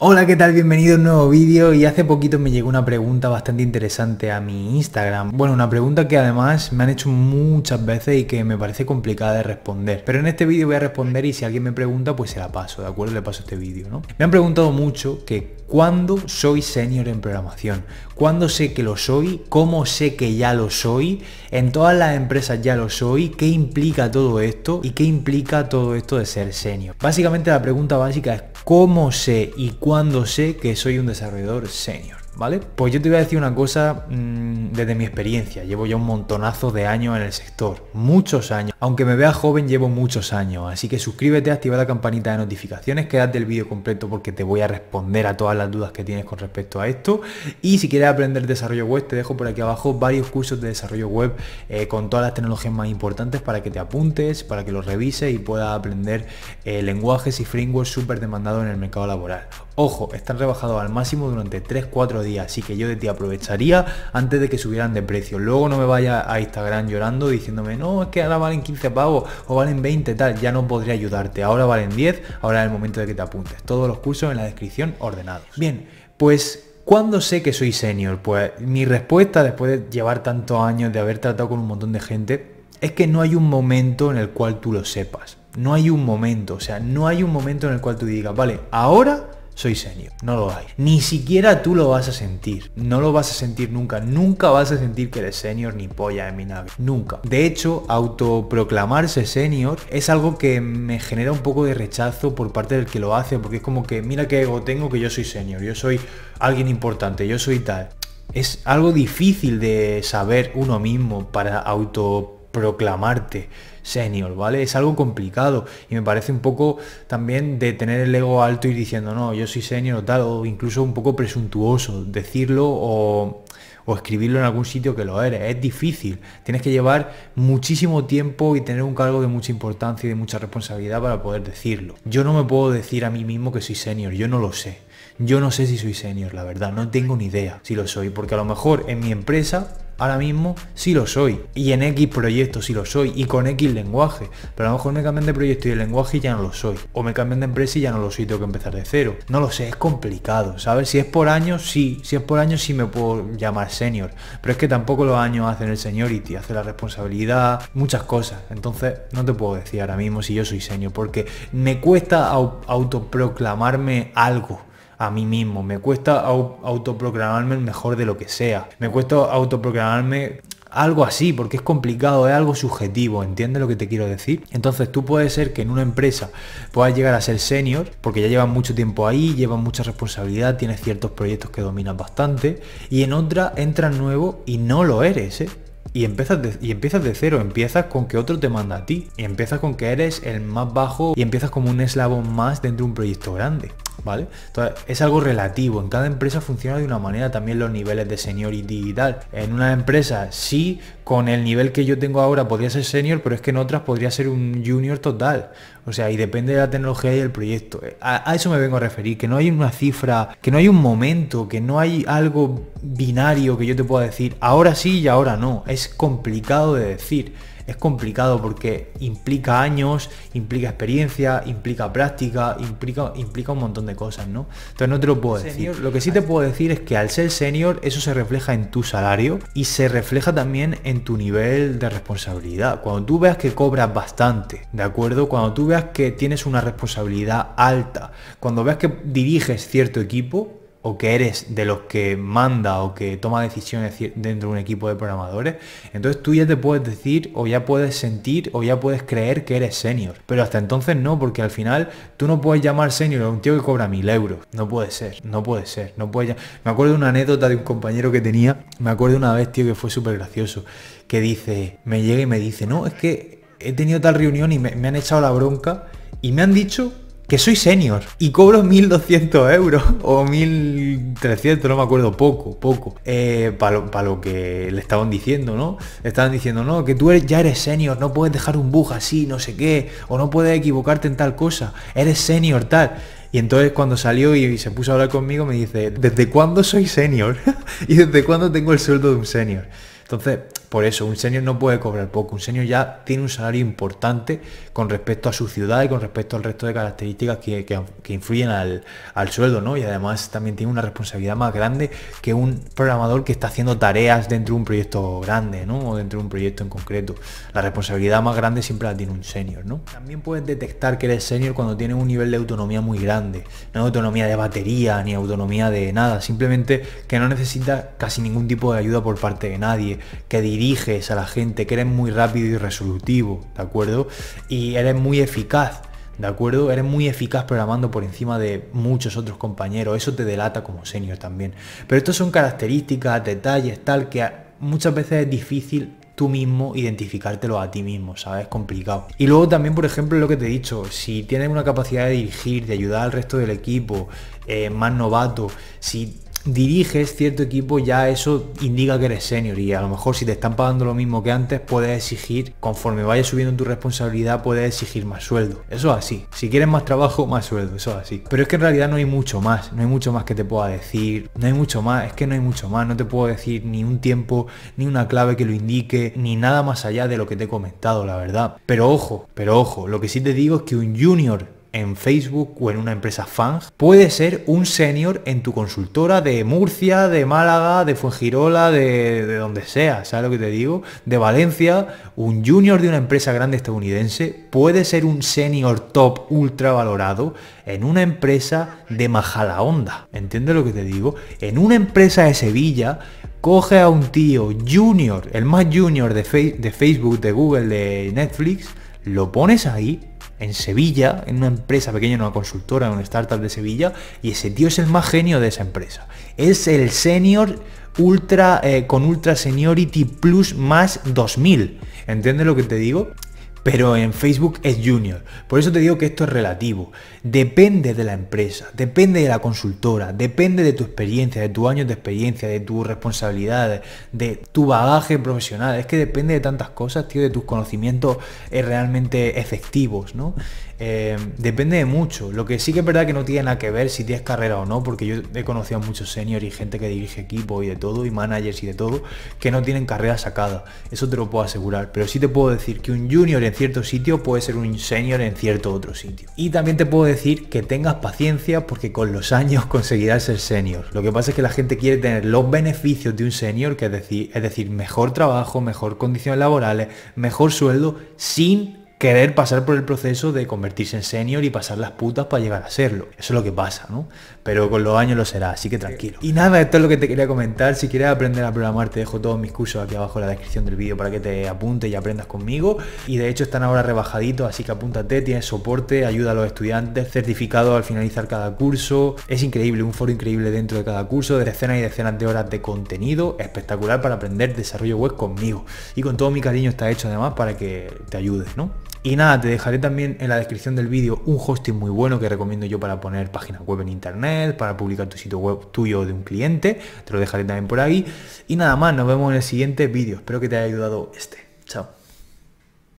Hola, ¿qué tal? Bienvenido a un nuevo vídeo y hace poquito me llegó una pregunta bastante interesante a mi Instagram. Bueno, una pregunta que además me han hecho muchas veces y que me parece complicada de responder. Pero en este vídeo voy a responder y si alguien me pregunta, pues se la paso, ¿de acuerdo? Le paso este vídeo, ¿no? Me han preguntado mucho que ¿cuándo soy senior en programación? ¿Cuándo sé que lo soy? ¿Cómo sé que ya lo soy? ¿En todas las empresas ya lo soy? ¿Qué implica todo esto? ¿Y qué implica todo esto de ser senior? Básicamente la pregunta básica es cómo sé y cuándo sé que soy un desarrollador senior. ¿vale? Pues yo te voy a decir una cosa mm, desde mi experiencia. Llevo ya un montonazo de años en el sector, muchos años. Aunque me vea joven, llevo muchos años. Así que suscríbete, activa la campanita de notificaciones, quédate el vídeo completo porque te voy a responder a todas las dudas que tienes con respecto a esto. Y si quieres aprender desarrollo web, te dejo por aquí abajo varios cursos de desarrollo web eh, con todas las tecnologías más importantes para que te apuntes, para que los revises y puedas aprender eh, lenguajes y frameworks súper demandados en el mercado laboral. Ojo, están rebajados al máximo durante 3-4 días, así que yo de ti aprovecharía antes de que subieran de precio. Luego no me vaya a Instagram llorando diciéndome, no, es que ahora valen 15 pavos o valen 20 tal, ya no podría ayudarte. Ahora valen 10, ahora es el momento de que te apuntes. Todos los cursos en la descripción ordenados. Bien, pues ¿Cuándo sé que soy senior? Pues mi respuesta después de llevar tantos años, de haber tratado con un montón de gente, es que no hay un momento en el cual tú lo sepas. No hay un momento, o sea, no hay un momento en el cual tú digas, vale, ahora soy senior. No lo hay. Ni siquiera tú lo vas a sentir. No lo vas a sentir nunca. Nunca vas a sentir que eres senior ni polla en mi nave. Nunca. De hecho, autoproclamarse senior es algo que me genera un poco de rechazo por parte del que lo hace, porque es como que, mira qué ego tengo que yo soy senior, yo soy alguien importante, yo soy tal. Es algo difícil de saber uno mismo para autoproclamarse proclamarte senior, ¿vale? Es algo complicado y me parece un poco también de tener el ego alto y diciendo, no, yo soy senior o tal, o incluso un poco presuntuoso decirlo o, o escribirlo en algún sitio que lo eres. Es difícil, tienes que llevar muchísimo tiempo y tener un cargo de mucha importancia y de mucha responsabilidad para poder decirlo. Yo no me puedo decir a mí mismo que soy senior, yo no lo sé yo no sé si soy senior, la verdad, no tengo ni idea si lo soy, porque a lo mejor en mi empresa ahora mismo sí lo soy. Y en X proyecto sí lo soy. Y con X lenguaje. Pero a lo mejor me cambian de proyecto y de lenguaje y ya no lo soy. O me cambian de empresa y ya no lo soy. Tengo que empezar de cero. No lo sé, es complicado. ¿Sabes? Si es por años, sí. Si es por años, sí me puedo llamar senior. Pero es que tampoco los años hacen el seniority, hace la responsabilidad, muchas cosas. Entonces, no te puedo decir ahora mismo si yo soy senior. Porque me cuesta autoproclamarme algo a mí mismo, me cuesta autoproclamarme el mejor de lo que sea, me cuesta autoproclamarme algo así, porque es complicado, es algo subjetivo, ¿entiendes lo que te quiero decir? Entonces tú puedes ser que en una empresa puedas llegar a ser senior, porque ya llevas mucho tiempo ahí, llevas mucha responsabilidad, tienes ciertos proyectos que dominas bastante, y en otra entras nuevo y no lo eres, ¿eh? Y empiezas, de, y empiezas de cero, empiezas con que otro te manda a ti, y empiezas con que eres el más bajo y empiezas como un eslabón más dentro de un proyecto grande. ¿vale? Entonces, es algo relativo. En cada empresa funciona de una manera también los niveles de seniority y tal. En una empresa, sí, con el nivel que yo tengo ahora podría ser senior, pero es que en otras podría ser un junior total. O sea, y depende de la tecnología y el proyecto. Eh, a, a eso me vengo a referir, que no hay una cifra, que no hay un momento, que no hay algo binario que yo te pueda decir, ahora sí y ahora no. Es complicado de decir es complicado porque implica años, implica experiencia, implica práctica, implica, implica un montón de cosas, ¿no? Entonces no te lo puedo decir. Lo que sí te puedo decir es que al ser senior eso se refleja en tu salario y se refleja también en tu nivel de responsabilidad. Cuando tú veas que cobras bastante, ¿de acuerdo? Cuando tú veas que tienes una responsabilidad alta, cuando veas que diriges cierto equipo, o que eres de los que manda o que toma decisiones dentro de un equipo de programadores, entonces tú ya te puedes decir o ya puedes sentir o ya puedes creer que eres senior. Pero hasta entonces no, porque al final tú no puedes llamar senior a un tío que cobra mil euros. No puede ser, no puede ser, no puede. Me acuerdo de una anécdota de un compañero que tenía, me acuerdo una vez, tío, que fue súper gracioso, que dice, me llega y me dice, no, es que he tenido tal reunión y me han echado la bronca y me han dicho que soy senior y cobro 1.200 euros o 1.300, no me acuerdo, poco, poco, eh, para lo, que le estaban diciendo, ¿no? estaban diciendo, no, que tú ya eres senior, no puedes dejar un bug así, no sé qué, o no puedes equivocarte en tal cosa, eres senior, tal. Y entonces cuando salió y se puso a hablar conmigo me dice, ¿desde cuándo soy senior? ¿Y desde cuándo tengo el sueldo de un senior? Entonces, por eso, un senior no puede cobrar poco, un senior ya tiene un salario importante con respecto a su ciudad y con respecto al resto de características que, influyen al, sueldo, ¿no? Y además también tiene una responsabilidad más grande que un programador que está haciendo tareas dentro de un proyecto grande, ¿no? O dentro de un proyecto en concreto. La responsabilidad más grande siempre la tiene un senior, ¿no? También puedes detectar que eres senior cuando tienes un nivel de autonomía muy grande. No autonomía de batería ni autonomía de nada, simplemente que no necesita casi ningún tipo de ayuda por parte de nadie, que diriges a la gente, que eres muy rápido y resolutivo, ¿de acuerdo? Y eres muy eficaz. ¿De acuerdo? Eres muy eficaz programando por encima de muchos otros compañeros. Eso te delata como senior también. Pero estos son características, detalles, tal, que muchas veces es difícil tú mismo identificártelo a ti mismo, ¿sabes? Es complicado. Y luego también, por ejemplo, lo que te he dicho, si tienes una capacidad de dirigir, de ayudar al resto del equipo, eh, más novato, si diriges cierto equipo, ya eso indica que eres senior y a lo mejor si te están pagando lo mismo que antes, puedes exigir, conforme vaya subiendo tu responsabilidad, puedes exigir más sueldo. Eso así. Si quieres más trabajo, más sueldo, eso así. Pero es que en realidad no hay mucho más, no hay mucho más que te pueda decir, no hay mucho más, es que no hay mucho más, no te puedo decir ni un tiempo, ni una clave que lo indique, ni nada más allá de lo que te he comentado, la verdad. Pero ojo, pero ojo, lo que sí te digo es que un junior en Facebook o en una empresa FANG. Puede ser un senior en tu consultora de Murcia, de Málaga, de Fuengirola, de, donde sea, ¿sabes lo que te digo? De Valencia, un junior de una empresa grande estadounidense. Puede ser un senior top ultra valorado en una empresa de Majalaonda. ¿Entiendes lo que te digo? En una empresa de Sevilla, coge a un tío junior, el más junior de Facebook, de Google, de Netflix, lo pones ahí en Sevilla, en una empresa pequeña, en una consultora, en una startup de Sevilla, y ese tío es el más genio de esa empresa. Es el senior ultra eh, con ultra seniority plus más 2000. ¿Entiendes lo que te digo? pero en Facebook es junior. Por eso te digo que esto es relativo. Depende de la empresa, depende de la consultora, depende de tu experiencia, de tus años de experiencia, de tus responsabilidades, de tu bagaje profesional. Es que depende de tantas cosas, tío, de tus conocimientos eh, realmente efectivos, ¿no? Eh, depende de mucho. Lo que sí que es verdad que no tiene nada que ver si tienes carrera o no, porque yo he conocido a muchos seniors y gente que dirige equipos y de todo, y managers y de todo, que no tienen carrera sacada. Eso te lo puedo asegurar. Pero sí te puedo decir que un junior en cierto sitio puede ser un senior en cierto otro sitio. Y también te puedo decir que tengas paciencia porque con los años conseguirás ser senior. Lo que pasa es que la gente quiere tener los beneficios de un senior, que es decir, es decir, mejor trabajo, mejor condiciones laborales, mejor sueldo, sin querer pasar por el proceso de convertirse en senior y pasar las putas para llegar a serlo. Eso es lo que pasa, ¿no? Pero con los años lo será, así que tranquilo. Y nada, esto es lo que te quería comentar. Si quieres aprender a programar, te dejo todos mis cursos aquí abajo en la descripción del vídeo para que te apuntes y aprendas conmigo. Y de hecho están ahora rebajaditos, así que apúntate, tienes soporte, ayuda a los estudiantes, certificado al finalizar cada curso. Es increíble, un foro increíble dentro de cada curso, de decenas y decenas de horas de contenido espectacular para aprender desarrollo web conmigo. Y con todo mi cariño está hecho además para que te ayudes, ¿no? Y nada, te dejaré también en la descripción del vídeo un hosting muy bueno que recomiendo yo para poner páginas web en internet, para publicar tu sitio web tuyo de un cliente. Te lo dejaré también por ahí. Y nada más, nos vemos en el siguiente vídeo. Espero que te haya ayudado este. Chao.